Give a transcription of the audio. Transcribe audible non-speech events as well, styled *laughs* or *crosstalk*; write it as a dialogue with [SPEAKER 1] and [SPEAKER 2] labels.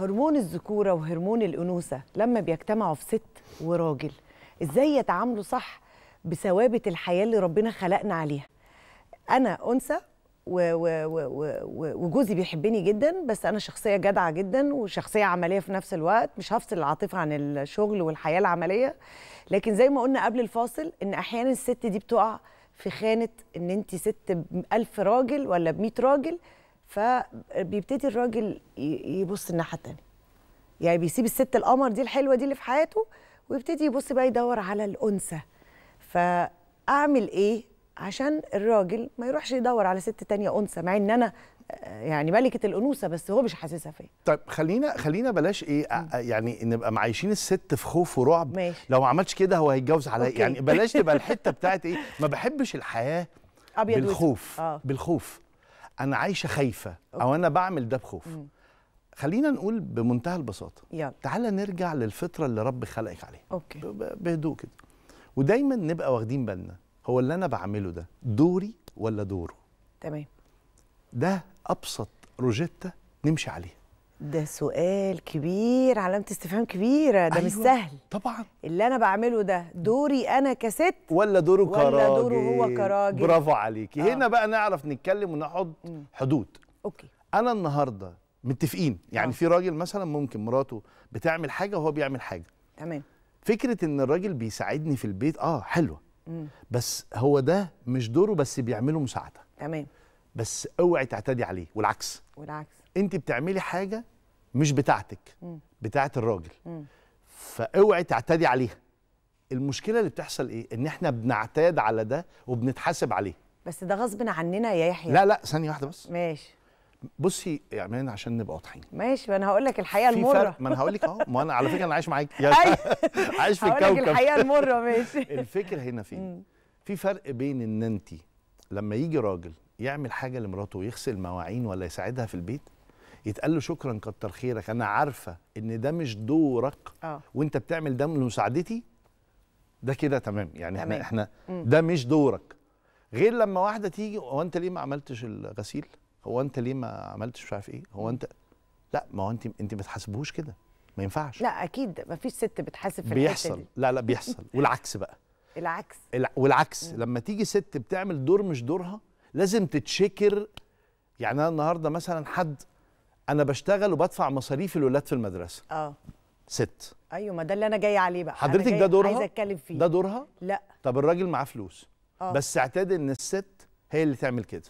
[SPEAKER 1] هرمون الذكوره وهرمون الانوثه لما بيجتمعوا في ست وراجل ازاي يتعاملوا صح بثوابت الحياه اللي ربنا خلقنا عليها انا انثى وجوزي بيحبني جدا بس انا شخصيه جدعه جدا وشخصيه عمليه في نفس الوقت مش هفصل العاطفه عن الشغل والحياه العمليه لكن زي ما قلنا قبل الفاصل ان احيانا الست دي بتقع في خانه ان انت ست ب 1000 راجل ولا ب 100 راجل فبيبتدي الراجل يبص الناحيه الثانيه يعني بيسيب الست القمر دي الحلوه دي اللي في حياته ويبتدي يبص بقى يدور على الانثى فاعمل ايه عشان الراجل ما يروحش يدور على ست تانية انثى مع ان انا يعني ملكه الانوثه بس هو مش حاسسها فيا
[SPEAKER 2] طيب خلينا خلينا بلاش ايه يعني نبقى معايشين الست في خوف ورعب ماشي. لو ما عملتش كده هو هيتجوز عليا يعني بلاش تبقى الحته بتاعت ايه ما بحبش الحياه بالخوف آه. بالخوف انا عايشه خايفه او انا بعمل ده بخوف مم. خلينا نقول بمنتهى البساطه يلا. تعالى نرجع للفطره اللي رب خلقك عليها اوكي بهدوء كده ودايما نبقى واخدين بالنا هو اللي انا بعمله ده دوري ولا دوره تمام ده ابسط روجيتا نمشي عليها ده
[SPEAKER 1] سؤال كبير علامه استفهام كبيره ده أيوة. مش سهل طبعا اللي انا بعمله
[SPEAKER 2] ده دوري انا كست ولا دوره كراجل ولا دوره هو كراجل برافو عليكي آه. هنا بقى نعرف نتكلم ونحط حدود اوكي انا النهارده متفقين يعني آه. في راجل مثلا ممكن مراته بتعمل حاجه وهو بيعمل حاجه تمام فكره ان الراجل بيساعدني في البيت اه حلوه مم. بس هو ده مش دوره بس بيعمله مساعده تمام بس اوعي تعتدي عليه والعكس والعكس انت بتعملي حاجه مش بتاعتك بتاعت الراجل فاوعي تعتدي عليها المشكله اللي بتحصل ايه ان احنا بنعتاد على ده وبنتحاسب عليه
[SPEAKER 1] بس ده غصب عننا يا يحيى
[SPEAKER 2] لا لا ثانيه واحده بس ماشي بصي يا امان عشان نبقى واضحين ماشي ما انا هقول لك الحقيقه المره في فرق ما انا هقول لك اه ما انا على فكره انا عايش معاك *laughs* عايش في الكوكب هقول لك الحقيقه المره ماشي *laughs* الفكره هنا فين إيه؟ في فرق بين ان انت لما يجي راجل يعمل حاجه لمراته ويغسل مواعين ولا يساعدها في البيت يتقال له شكرا كتر خيرك انا عارفه ان ده مش دورك أوه. وانت بتعمل ده لمساعدتي ده كده تمام يعني تمام. احنا احنا ده مش دورك غير لما واحده تيجي هو انت ليه ما عملتش الغسيل هو انت ليه ما عملتش مش عارف ايه هو انت لا ما هو انت انت ما تحاسبوش كده ما ينفعش
[SPEAKER 1] لا اكيد ما فيش ست بتحاسب في بيحصل دي. لا
[SPEAKER 2] لا بيحصل والعكس بقى *laughs* العكس والعكس م. لما تيجي ست بتعمل دور مش دورها لازم تتشكر يعني انا النهارده مثلا حد انا بشتغل وبدفع مصاريف الولاد في المدرسه اه ست
[SPEAKER 1] ايوه ما ده اللي انا جاي عليه بقى حضرتك ده دورها عايز اتكلم فيه ده دورها لا
[SPEAKER 2] طب الراجل معاه فلوس أوه. بس اعتاد ان الست هي اللي تعمل كده